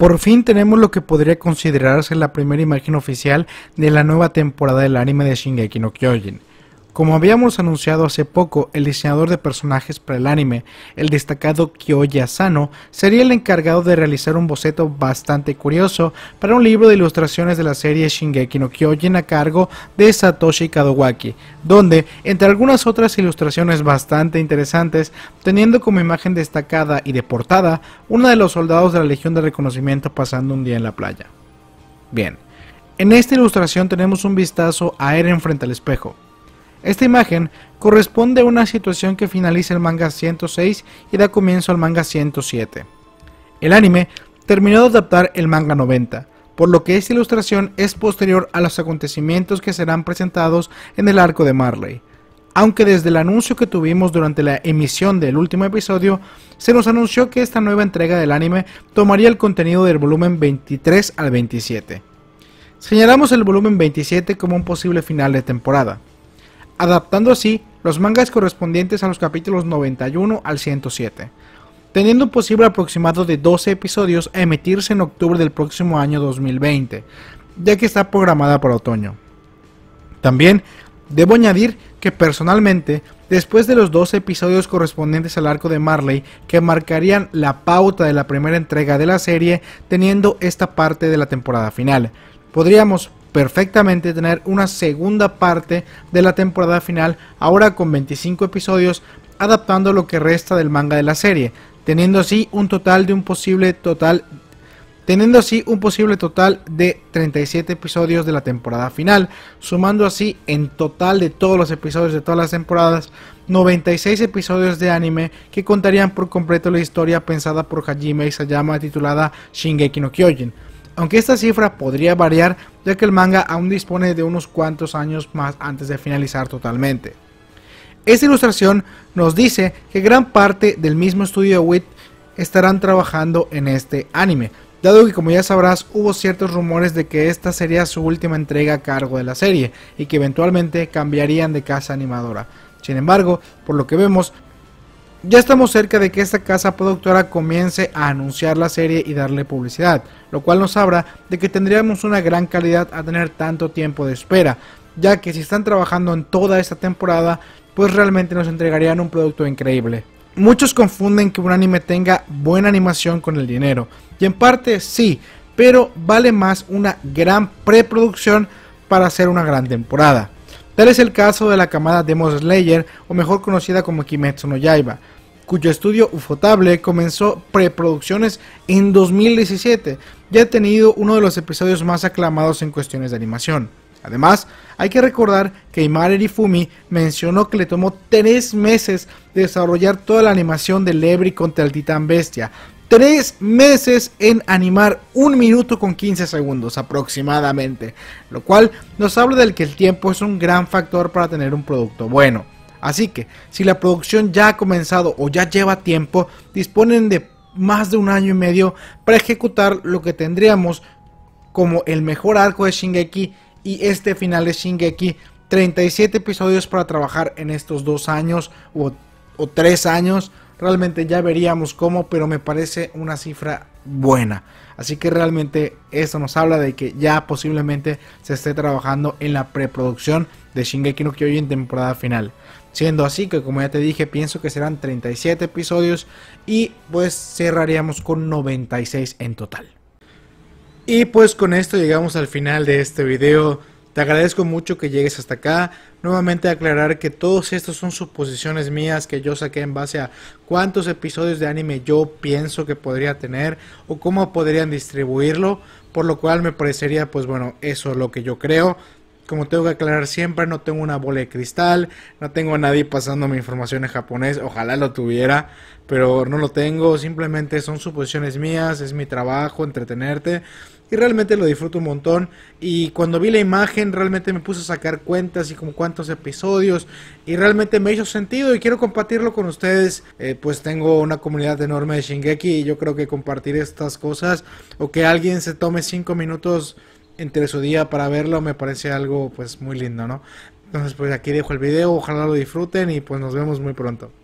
Por fin tenemos lo que podría considerarse la primera imagen oficial de la nueva temporada del anime de Shingeki no Kyojin. Como habíamos anunciado hace poco, el diseñador de personajes para el anime, el destacado Kyoya Sano, sería el encargado de realizar un boceto bastante curioso para un libro de ilustraciones de la serie Shingeki no Kyojin a cargo de Satoshi Kadowaki, donde, entre algunas otras ilustraciones bastante interesantes, teniendo como imagen destacada y de portada una de los soldados de la Legión de Reconocimiento pasando un día en la playa. Bien, en esta ilustración tenemos un vistazo a Eren frente al espejo, esta imagen corresponde a una situación que finaliza el manga 106 y da comienzo al manga 107. El anime terminó de adaptar el manga 90, por lo que esta ilustración es posterior a los acontecimientos que serán presentados en el arco de Marley. Aunque desde el anuncio que tuvimos durante la emisión del último episodio, se nos anunció que esta nueva entrega del anime tomaría el contenido del volumen 23 al 27. Señalamos el volumen 27 como un posible final de temporada, adaptando así los mangas correspondientes a los capítulos 91 al 107, teniendo un posible aproximado de 12 episodios a emitirse en octubre del próximo año 2020, ya que está programada para otoño. También debo añadir que personalmente, después de los 12 episodios correspondientes al arco de Marley, que marcarían la pauta de la primera entrega de la serie, teniendo esta parte de la temporada final, Podríamos perfectamente tener una segunda parte de la temporada final, ahora con 25 episodios, adaptando lo que resta del manga de la serie, teniendo así un total de un posible total teniendo así un posible total de 37 episodios de la temporada final, sumando así en total de todos los episodios de todas las temporadas 96 episodios de anime que contarían por completo la historia pensada por Hajime Isayama titulada Shingeki no Kyojin aunque esta cifra podría variar ya que el manga aún dispone de unos cuantos años más antes de finalizar totalmente. Esta ilustración nos dice que gran parte del mismo estudio WIT estarán trabajando en este anime, dado que como ya sabrás hubo ciertos rumores de que esta sería su última entrega a cargo de la serie y que eventualmente cambiarían de casa animadora. Sin embargo, por lo que vemos, ya estamos cerca de que esta casa productora comience a anunciar la serie y darle publicidad, lo cual nos habrá de que tendríamos una gran calidad a tener tanto tiempo de espera, ya que si están trabajando en toda esta temporada, pues realmente nos entregarían un producto increíble. Muchos confunden que un anime tenga buena animación con el dinero, y en parte sí, pero vale más una gran preproducción para hacer una gran temporada. Tal es el caso de la camada Demon Slayer, o mejor conocida como Kimetsu no Yaiba, cuyo estudio Ufotable comenzó preproducciones en 2017 y ha tenido uno de los episodios más aclamados en cuestiones de animación. Además, hay que recordar que Imare Fumi mencionó que le tomó 3 meses desarrollar toda la animación de Lebri contra el titán bestia, tres meses en animar un minuto con 15 segundos aproximadamente, lo cual nos habla del que el tiempo es un gran factor para tener un producto bueno. Así que, si la producción ya ha comenzado o ya lleva tiempo, disponen de más de un año y medio para ejecutar lo que tendríamos como el mejor arco de Shingeki y este final de Shingeki. 37 episodios para trabajar en estos dos años o, o tres años Realmente ya veríamos cómo, pero me parece una cifra buena. Así que realmente esto nos habla de que ya posiblemente se esté trabajando en la preproducción de Shingeki no Kyojin temporada final. Siendo así que como ya te dije, pienso que serán 37 episodios y pues cerraríamos con 96 en total. Y pues con esto llegamos al final de este video. Te agradezco mucho que llegues hasta acá. Nuevamente aclarar que todos estos son suposiciones mías que yo saqué en base a cuántos episodios de anime yo pienso que podría tener o cómo podrían distribuirlo, por lo cual me parecería pues bueno, eso es lo que yo creo. Como tengo que aclarar siempre, no tengo una bola de cristal, no tengo a nadie pasando mi información en japonés, ojalá lo tuviera, pero no lo tengo, simplemente son suposiciones mías, es mi trabajo, entretenerte. Y realmente lo disfruto un montón. Y cuando vi la imagen, realmente me puse a sacar cuentas y como cuántos episodios. Y realmente me hizo sentido y quiero compartirlo con ustedes. Eh, pues tengo una comunidad enorme de Shingeki y yo creo que compartir estas cosas o que alguien se tome 5 minutos entre su día para verlo me parece algo pues muy lindo, ¿no? Entonces pues aquí dejo el video, ojalá lo disfruten y pues nos vemos muy pronto.